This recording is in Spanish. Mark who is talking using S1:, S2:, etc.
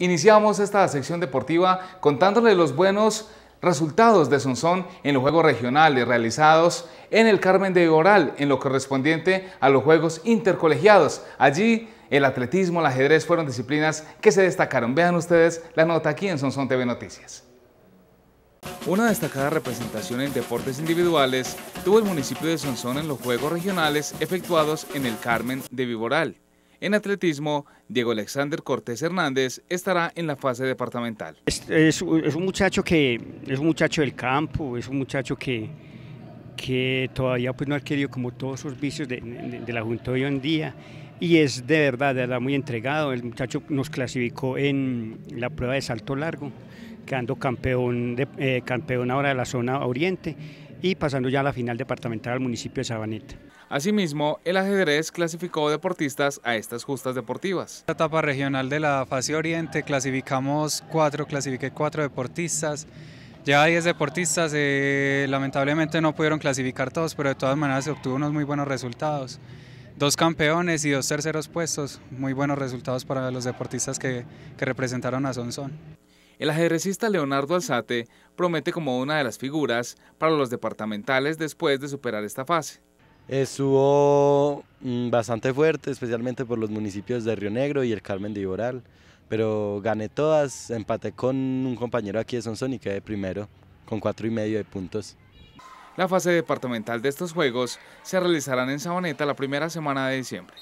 S1: Iniciamos esta sección deportiva contándole los buenos resultados de Sonsón en los Juegos Regionales realizados en el Carmen de Oral en lo correspondiente a los Juegos Intercolegiados. Allí el atletismo, el ajedrez fueron disciplinas que se destacaron. Vean ustedes la nota aquí en Sonsón TV Noticias. Una destacada representación en deportes individuales tuvo el municipio de Sonsón en los Juegos Regionales efectuados en el Carmen de Viboral. En atletismo, Diego Alexander Cortés Hernández estará en la fase departamental.
S2: Es, un muchacho que es muchacho del campo, es un muchacho que, que todavía pues, no ha adquirido como todos sus vicios de, la Junta hoy en día y es de verdad, de verdad muy entregado. El muchacho nos clasificó en la prueba de salto largo, quedando campeón, eh, campeón ahora de la zona oriente y pasando ya a la final departamental al municipio de Sabaneta. Asimismo, el ajedrez
S1: clasificó deportistas a estas justas deportivas.
S3: La etapa regional de la fase oriente clasificamos cuatro, clasifiqué cuatro deportistas. Ya 10 deportistas, eh, lamentablemente no pudieron clasificar todos, pero de todas maneras se obtuvo unos muy buenos resultados. Dos campeones y dos terceros puestos, muy buenos resultados para los deportistas que, representaron a Sonson.
S1: El ajedrecista Leonardo Alzate promete como una de las figuras para los departamentales después de superar esta fase.
S4: Estuvo mm, bastante fuerte, especialmente por los municipios de Río Negro y el Carmen de Iboral, pero gané todas, empaté con un compañero aquí de Sonsón y quedé primero, con cuatro y medio de puntos.
S1: La fase departamental de estos juegos se realizarán en Sabaneta la primera semana de diciembre.